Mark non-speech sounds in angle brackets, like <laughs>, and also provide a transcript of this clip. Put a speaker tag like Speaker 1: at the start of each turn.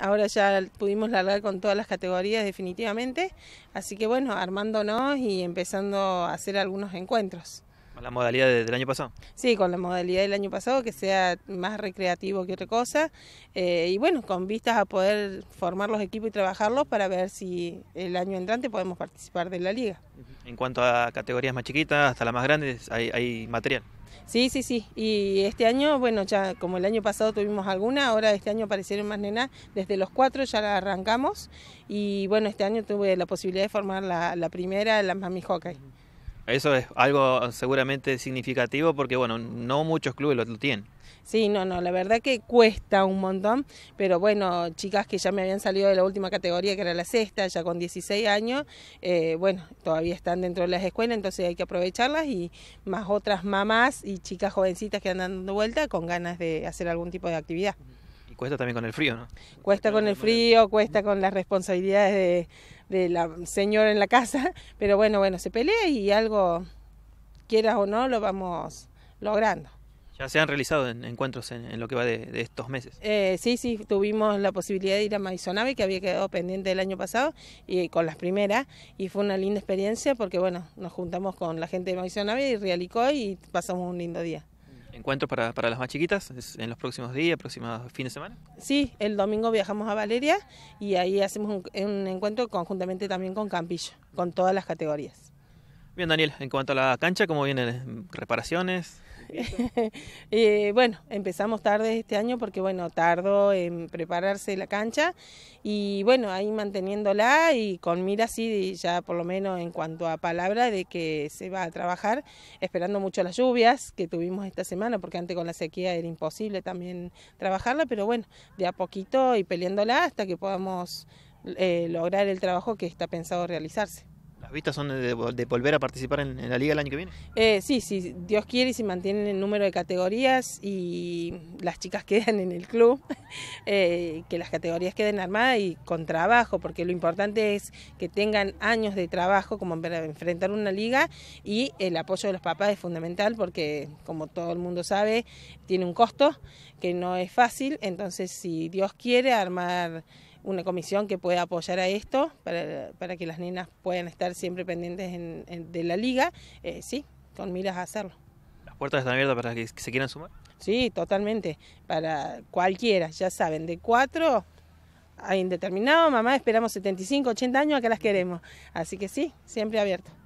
Speaker 1: ahora ya pudimos largar con todas las categorías definitivamente, así que bueno, armándonos y empezando a hacer algunos encuentros.
Speaker 2: ¿Con la modalidad del año pasado?
Speaker 1: Sí, con la modalidad del año pasado, que sea más recreativo que otra cosa. Eh, y bueno, con vistas a poder formar los equipos y trabajarlos para ver si el año entrante podemos participar de la liga.
Speaker 2: En cuanto a categorías más chiquitas, hasta las más grandes, hay, material.
Speaker 1: Sí, sí, sí. Y este año, bueno, ya como el año pasado tuvimos alguna, ahora este año aparecieron más nenas, desde los cuatro ya la arrancamos. Y bueno, este año tuve la posibilidad de formar la, la primera, la Mami Hockey.
Speaker 2: Eso es algo seguramente significativo porque, bueno, no muchos clubes lo, tienen.
Speaker 1: Sí, no, no, la verdad que cuesta un montón, pero bueno, chicas que ya me habían salido de la última categoría, que era la sexta, ya con 16 años, eh, bueno, todavía están dentro de las escuelas, entonces hay que aprovecharlas y más otras mamás y chicas jovencitas que andan dando vuelta con ganas de hacer algún tipo de actividad.
Speaker 2: Y cuesta también con el frío, ¿no?
Speaker 1: Cuesta con el frío, cuesta con las responsabilidades de de la señora en la casa, <laughs> pero bueno, bueno, se pelea y algo, quieras o no, lo vamos logrando.
Speaker 2: ¿Ya se han realizado encuentros en, lo que va de, estos meses?
Speaker 1: Eh, sí, sí, tuvimos la posibilidad de ir a Maizonave, que había quedado pendiente el año pasado, y con las primeras, y fue una linda experiencia porque, bueno, nos juntamos con la gente de Maizonave y realicó y pasamos un lindo día
Speaker 2: encuentro para, para las más chiquitas en los próximos días, próximos fines de semana?
Speaker 1: Sí, el domingo viajamos a Valeria y ahí hacemos un, un encuentro conjuntamente también con Campillo, con todas las categorías.
Speaker 2: Bien, Daniel, en cuanto a la cancha, ¿cómo vienen reparaciones? <laughs>
Speaker 1: Eh, bueno, empezamos tarde este año porque, bueno, tardó en prepararse la cancha y, bueno, ahí manteniéndola y con mira así, ya por lo menos en cuanto a palabra de que se va a trabajar, esperando mucho las lluvias que tuvimos esta semana, porque antes con la sequía era imposible también trabajarla, pero bueno, de a poquito y peleándola hasta que podamos eh, lograr el trabajo que está pensado realizarse.
Speaker 2: ¿Las vistas son de, volver a participar en, la liga el año que viene?
Speaker 1: Eh, sí, si Dios quiere y si mantienen el número de categorías y las chicas quedan en el club, <laughs> eh, que las categorías queden armadas y con trabajo, porque lo importante es que tengan años de trabajo como para enfrentar una liga y el apoyo de los papás es fundamental porque, como todo el mundo sabe, tiene un costo que no es fácil, entonces si Dios quiere armar una comisión que pueda apoyar a esto para, que las niñas puedan estar siempre pendientes de la liga, eh, sí, con miras a hacerlo.
Speaker 2: ¿Las puertas están abiertas para que se quieran sumar?
Speaker 1: Sí, totalmente, para cualquiera, ya saben, de cuatro a indeterminado, mamá, esperamos 75, 80 años, acá las queremos, así que sí, siempre abierto.